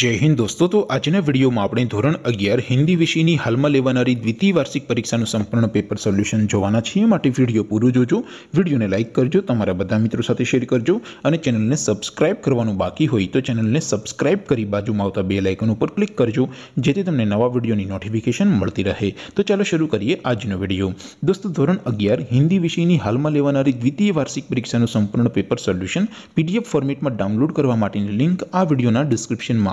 जय हिंद दोस्तों तो आज ने वीडियो मा आपने ધોરણ 11 હિન્દી વિષયની હાલમાં લેવાણારી દ્વિતીય વાર્ષિક પરીક્ષાનું સંપૂર્ણ પેપર સોલ્યુશન જોવાના છે માટે વિડિયો પૂરો જોજો વિડિયોને લાઈક કરજો તમારા બધા મિત્રો સાથે શેર કરજો અને ચેનલને સબ્સ્ક્રાઇબ કરવાનું બાકી હોય તો ચેનલને સબ્સ્ક્રાઇબ કરી બાજુમાં આવતા બેલ આઇકન ઉપર ક્લિક કરજો જેથી તમને નવા વિડિયોની નોટિફિકેશન મળતી રહે તો ચાલો શરૂ કરીએ આજનો વિડિયો દોસ્તો ધોરણ 11 હિન્દી વિષયની હાલમાં લેવાણારી દ્વિતીય વાર્ષિક પરીક્ષાનું સંપૂર્ણ પેપર સોલ્યુશન પીડીએફ ફોર્મેટમાં ડાઉનલોડ કરવા માટેની લિંક આ વિડિયોના ડિસ્ક્રિપ્શનમાં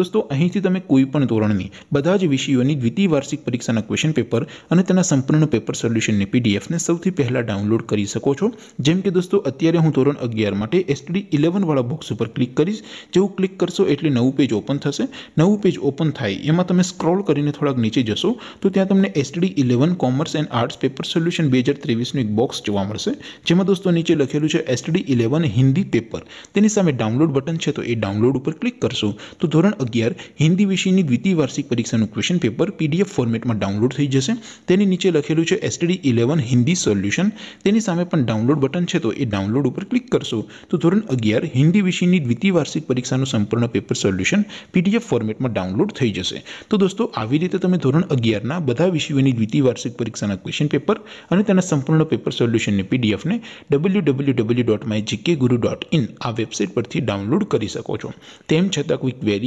દોસ્તો અહીથી તમે કોઈપણ ધોરણની બધા જ વિષયોની દ્વિતીય વાર્ષિક પરીક્ષાના ક્વેશ્ચન પેપર અને તેના સંપૂર્ણ પેપર સોલ્યુશનની પીડીએફ ને સૌથી પહેલા ડાઉનલોડ કરી શકો છો જેમ કે દોસ્તો અત્યારે હું ધોરણ 11 માટે STD 11 વાળો બોક્સ ઉપર ક્લિક કરીશ જે હું ક્લિક કરશો એટલે નવું પેજ ઓપન થશે નવું પેજ ઓપન થાય એમાં તમે સ્ક્રોલ કરીને થોડક નીચે જશો તો ત્યાં તમને STD 11 commerce and arts paper solution 2023 નો એક બોક્સ જોવા મળશે જેમાં દોસ્તો નીચે લખેલું છે STD 11 હિન્દી પેપર તેની સામે ડાઉનલોડ બટન છે તો એ ડાઉનલોડ ઉપર ક્લિક કરશું તો ધોરણ 11 હિન્દી વિષયની દ્વિતીય વાર્ષિક પરીક્ષાનું ક્વેશ્ચન પેપર પીડીએફ ફોર્મેટમાં ડાઉનલોડ થઈ જશે તેની નીચે લખેલું છે STD 11 હિન્દી સોલ્યુશન તેની સામે પણ ડાઉનલોડ બટન છે તો એ ડાઉનલોડ ઉપર ક્લિક કરશો તો ધોરણ 11 હિન્દી વિષયની દ્વિતીય વાર્ષિક પરીક્ષાનું સંપૂર્ણ પેપર સોલ્યુશન પીડીએફ ફોર્મેટમાં ડાઉનલોડ થઈ જશે તો દોસ્તો આવી રીતે તમે ધોરણ 11 ના બધા વિષયોની દ્વિતીય વાર્ષિક પરીક્ષાના ક્વેશ્ચન પેપર અને તેના સંપૂર્ણ પેપર સોલ્યુશન ને પીડીએફ ને www.mygkguru.in આ વેબસાઈટ પરથી ડાઉનલોડ કરી શકો છો તેમ છે તો ક્વિક